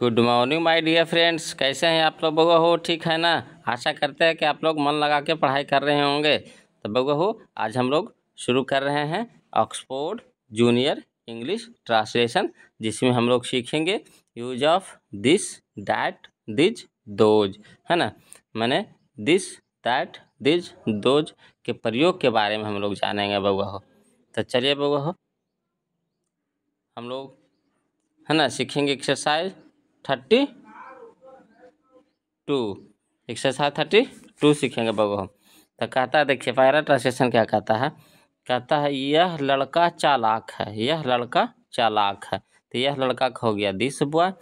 good morning my dear friends कैसे हैं आप लोग बगो हो ठीक है ना आशा करते हैं कि आप लोग मन लगा के पढ़ाई कर रहे होंगे तो बगो हो आज हम लोग शुरू कर रहे हैं ऑक्सफोर्ड जूनियर इंग्लिश ट्रांसलेशन जिसमें हम लोग सीखेंगे use of this that these those है ना मैंने दिस दैट दिज दोज के प्रयोग के बारे में हम लोग जानेंगे बगुआ हो तो चलिए बगुआ हो हम लोग है ना सीखेंगे एक्सरसाइज थर्टी टू एक सात थर्टी टू सीखेंगे बबू हम तो कहता है देखिए पैरा ट्रांसलेशन क्या कहता है कहता है यह लड़का चालाक है यह लड़का चालाक है तो यह लड़का का हो गया दिस बॉय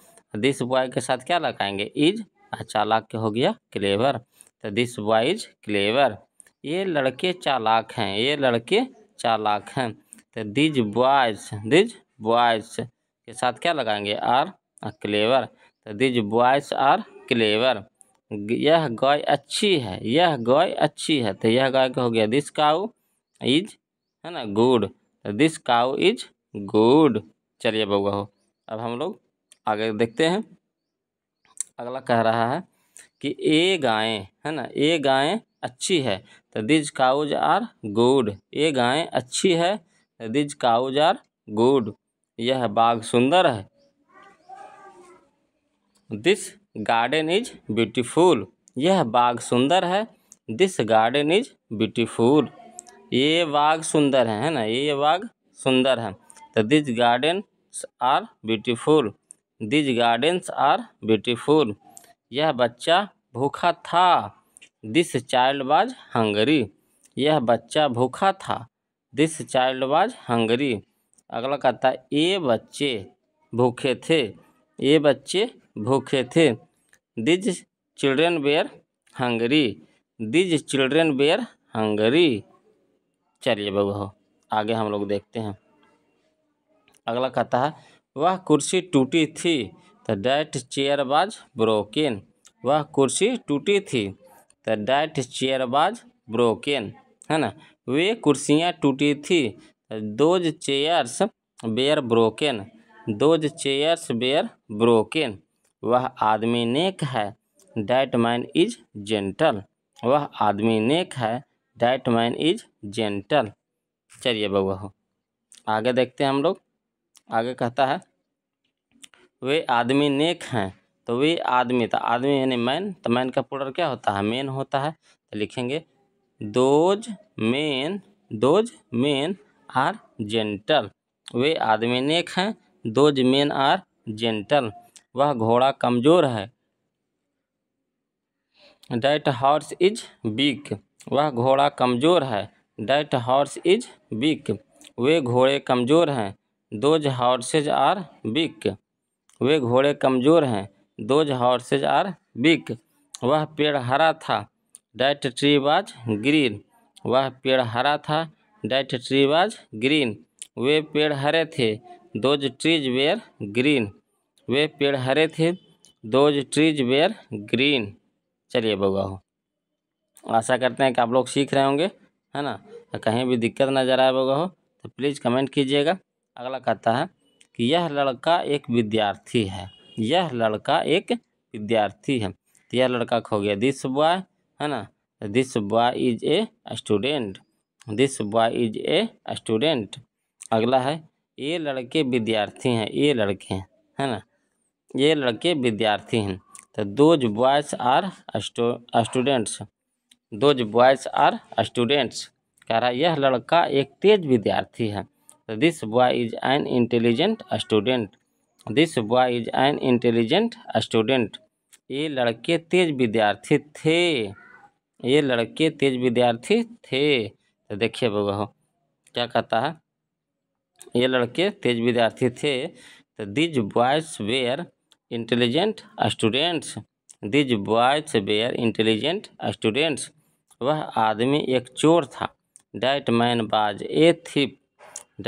दिस बॉय के साथ क्या लगाएंगे इज चालाक हो गया क्लेवर तो दिस बॉय इज क्लेवर ये लड़के चालाक हैं ये लड़के चालाक हैं तो दिज बॉयज दिज बॉयज के साथ क्या लगाएंगे आर क्लेवर तो दिज बॉयस आर क्लेवर यह गाय अच्छी है यह गाय अच्छी है तो यह गाय का हो गया दिस काउ इज है ना good this cow is good चलिए बउआ हो अब हम लोग आगे देखते हैं अगला कह रहा है कि ए गाय है ना ए गाय अच्छी है तो दिज काउज आर गुड ए गाय अच्छी है दिज काउज आर गुड यह बाघ सुंदर है दिस गार्डन इज ब्यूटीफुल यह बाग सुंदर है दिस गार्डन इज ब्यूटीफुल ये बाग सुंदर है है ना ये बाग सुंदर है तो this gardens are beautiful this gardens are beautiful यह बच्चा भूखा था दिस चाइल्ड वाज हंगरी यह बच्चा भूखा था दिस चाइल्ड वाज हंगरी अगला कहता है ये बच्चे भूखे थे ये बच्चे भूखे थे these children were hungry these children were hungry चलिए बबू आगे हम लोग देखते हैं अगला कहता है वह कुर्सी टूटी थी the that chair was broken वह कुर्सी टूटी थी the that chair was broken है ना वे कुर्सियाँ टूटी थी those chairs were broken those chairs were broken वह आदमी नेक है डैट मैन इज जेंटल वह आदमी नेक है डैट मैन इज जेंटल चलिए बउआ हो आगे देखते हैं हम लोग आगे कहता है वे आदमी नेक हैं तो वे आदमी तो आदमी यानी मैन तो मैन का पोडर क्या होता है मेन होता है तो लिखेंगे those men those men are gentle वे आदमी नेक हैं दोज मेन आर जेंटल वह घोड़ा कमज़ोर है डैट हॉर्स इज बीक वह घोड़ा कमज़ोर है डैट हॉर्स इज बीक वे घोड़े कमज़ोर हैं दोज हॉर्सेज आर बीक वे घोड़े कमज़ोर हैं दोज हॉर्सेज आर बीक वह पेड़ हरा था डैट ट्री वाज ग्रीन वह पेड़ हरा था डैट ट्री वाज ग्रीन वे पेड़ हरे थे दोज ट्रीज वेयर ग्रीन वे पेड़ हरे थे दोज ट्रीज वेयर ग्रीन चलिए हो आशा करते हैं कि आप लोग सीख रहे होंगे है ना कहीं भी दिक्कत नज़र आए बउआ हो तो प्लीज़ कमेंट कीजिएगा अगला कहता है कि यह लड़का एक विद्यार्थी है यह लड़का एक विद्यार्थी है तो यह लड़का खो गया दिस बॉय है ना this boy is a student this boy is a student अगला है ये लड़के विद्यार्थी हैं ये लड़के हैं है ना ये लड़के विद्यार्थी हैं तो those boys are students those boys are students कह रहा यह लड़का एक तेज विद्यार्थी है तो this boy is an intelligent student this boy is an intelligent student ये लड़के तेज विद्यार्थी थे ये लड़के तेज विद्यार्थी थे तो देखिए बगहो क्या कहता है ये लड़के तेज विद्यार्थी थे तो these boys were intelligent students these boys were intelligent students वह आदमी एक चोर था डैट मैन बाज ए थिप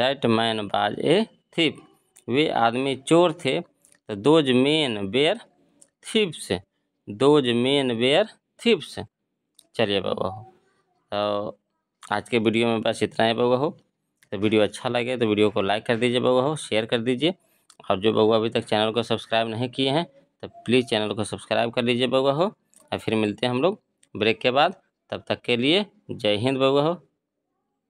डैट मैन बाज ए थिप वे आदमी चोर थे तो those men were thieves those men were thieves चलिए बाबा हो तो आज के वीडियो में बस इतना ही बाबा हो तो वीडियो अच्छा लगे तो वीडियो को लाइक कर दीजिए बउआ हो शेयर कर दीजिए और जो बउआ अभी तक चैनल को सब्सक्राइब नहीं किए हैं तो प्लीज़ चैनल को सब्सक्राइब कर लीजिए बउआ हो और फिर मिलते हैं हम लोग ब्रेक के बाद तब तक के लिए जय हिंद बउआ हो